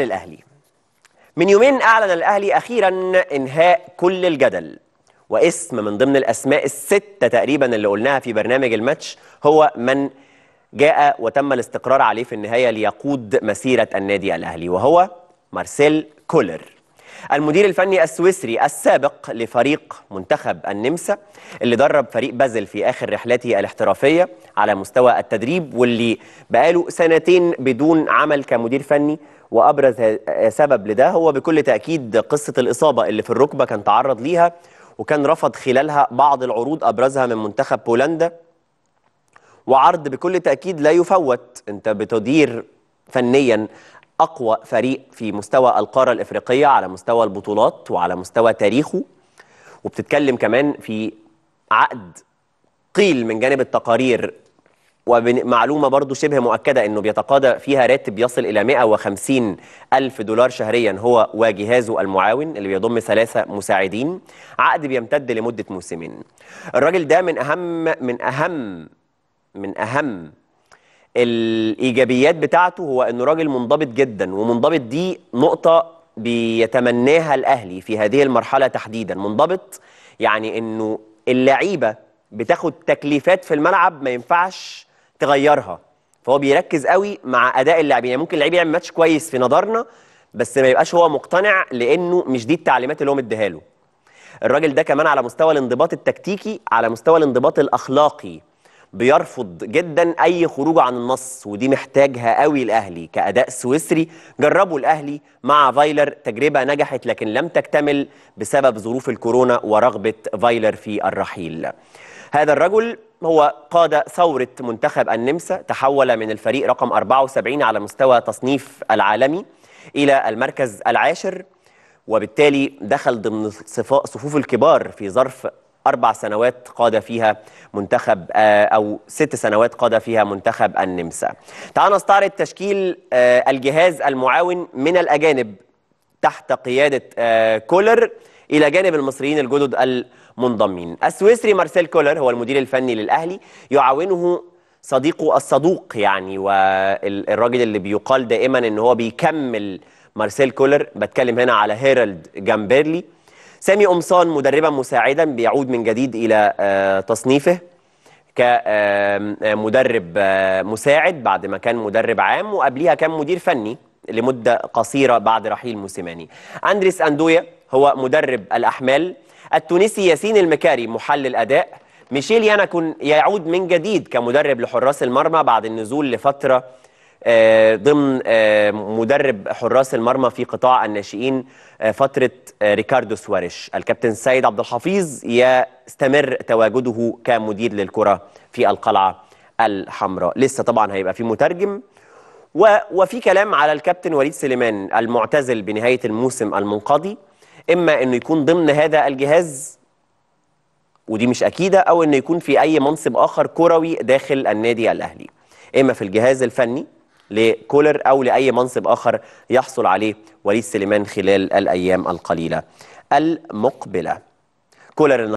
للأهلي من يومين أعلن الأهلي أخيرا إنهاء كل الجدل واسم من ضمن الأسماء الستة تقريبا اللي قلناها في برنامج الماتش هو من جاء وتم الاستقرار عليه في النهاية ليقود مسيرة النادي الأهلي وهو مارسيل كولر المدير الفني السويسري السابق لفريق منتخب النمسا اللي درب فريق بازل في آخر رحلته الاحترافية على مستوى التدريب واللي بقاله سنتين بدون عمل كمدير فني وأبرز سبب لده هو بكل تأكيد قصة الإصابة اللي في الركبة كان تعرض ليها وكان رفض خلالها بعض العروض أبرزها من منتخب بولندا وعرض بكل تأكيد لا يفوت أنت بتدير فنيا أقوى فريق في مستوى القارة الإفريقية على مستوى البطولات وعلى مستوى تاريخه وبتتكلم كمان في عقد قيل من جانب التقارير ومعلومة برضو شبه مؤكدة أنه بيتقاضى فيها راتب يصل إلى 150 ألف دولار شهريا هو وجهازه المعاون اللي بيضم ثلاثة مساعدين عقد بيمتد لمدة موسمين الراجل ده من أهم من أهم من أهم الايجابيات بتاعته هو انه راجل منضبط جدا ومنضبط دي نقطه بيتمناها الاهلي في هذه المرحله تحديدا منضبط يعني انه اللعيبه بتاخد تكليفات في الملعب ما ينفعش تغيرها فهو بيركز قوي مع اداء اللاعبين يعني ممكن اللعيب يعمل ماتش كويس في نظرنا بس ما يبقاش هو مقتنع لانه مش دي التعليمات اللي هو مديها له الراجل ده كمان على مستوى الانضباط التكتيكي على مستوى الانضباط الاخلاقي بيرفض جدا اي خروج عن النص ودي محتاجها قوي الاهلي كاداء سويسري جربوا الاهلي مع فايلر تجربه نجحت لكن لم تكتمل بسبب ظروف الكورونا ورغبه فايلر في الرحيل هذا الرجل هو قاد ثورة منتخب النمسا تحول من الفريق رقم 74 على مستوى تصنيف العالمي إلى المركز العاشر وبالتالي دخل ضمن صفوف الكبار في ظرف أربع سنوات قاد فيها منتخب آه، أو ست سنوات قاد فيها منتخب النمسا تعال نستعرض تشكيل آه، الجهاز المعاون من الأجانب تحت قيادة آه، كولر إلى جانب المصريين الجدد المنضمين السويسري مارسيل كولر هو المدير الفني للأهلي يعاونه صديقه الصدوق يعني والراجل اللي بيقال دائما ان هو بيكمل مارسيل كولر بتكلم هنا على هيرالد جامبيرلي سامي قمصان مدربا مساعدا بيعود من جديد إلى آه، تصنيفه كمدرب آه، آه، مساعد بعد ما كان مدرب عام وقبليها كان مدير فني لمدة قصيرة بعد رحيل موسيماني أندريس أندويا هو مدرب الأحمال التونسي ياسين المكاري محلل أداء ميشيل يانكون يعود من جديد كمدرب لحراس المرمى بعد النزول لفترة آه، ضمن آه، مدرب حراس المرمى في قطاع الناشئين آه، فتره ريكاردو سواريش الكابتن سيد عبد الحفيظ يستمر تواجده كمدير للكره في القلعه الحمراء لسه طبعا هيبقى في مترجم وفي كلام على الكابتن وليد سليمان المعتزل بنهايه الموسم المنقضي اما انه يكون ضمن هذا الجهاز ودي مش اكيده او انه يكون في اي منصب اخر كروي داخل النادي الاهلي اما في الجهاز الفني لكولر أو لأي منصب آخر يحصل عليه وليد سليمان خلال الأيام القليلة المقبلة كولر